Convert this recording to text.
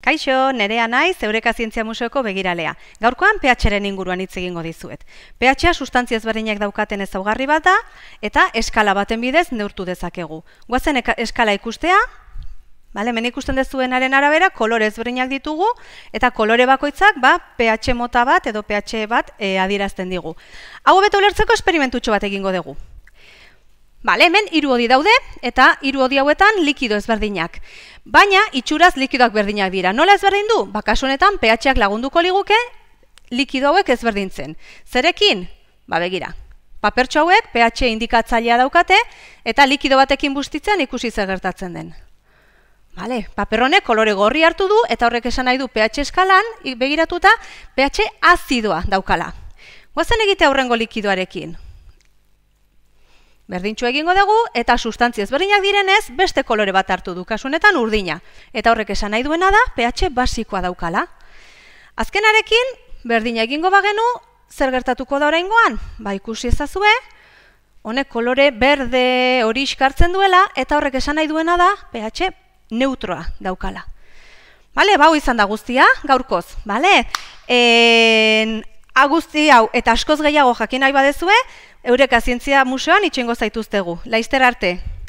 Kaixo, nerea naiz Eureka Zientzia Museoko begiralea. Gaurkoan PH-ren inguruan hitz egingo dizuet. PH-a sustantzia ezberdinak daukaten ezaugarri bat da eta eskala baten bidez neurtu dezakegu. Goazen eskala ikustea. Bale, hemen ikusten dezuenaren arabera kolore ezberdinak ditugu eta kolore bakoitzak ba PH mota bat edo PH bat eh, adierazten digu. Hau beto ulertzeko esperimentutxo bat egingo dugu. Bale, hemen hiru odi daude eta hiru odi hauetan likido ezberdinak. Baina itxuraz likidoak berdinak dira. Nola ezberdin du? Ba kasu honetan pHak lagunduko liguke likido hauek ezberdintzen. Zerekin? Ba begira. Papertxo hauek pH indikatzailea daukate eta likido batekin bustitzen ikusi zer gertatzen den. Bale, paper kolore gorri hartu du eta horrek esan nahi du pH eskalan begiratuta pH azidoa daukala. Goazen egite aurrengo likidoarekin. Berdintxo egingo dugu eta sustantzi ezberdinak direnez beste kolore bat hartu du kasunetan urdina. Eta horrek esan nahi duena da pH basikoa daukala. Azkenarekin berdina egingo bagenu zer gertatuko da oraingoan? Ba ikusi ezazue, honek kolore berde hori iskartzen duela eta horrek esan nahi duena da pH neutroa daukala. Bale, bau ba, izan da guztia, gaurkoz, bale? En, guzti hau eta askoz gehiago jakin nahi badezue, Eureka Zientzia Museoan itxengo zaituztegu. Laizter arte.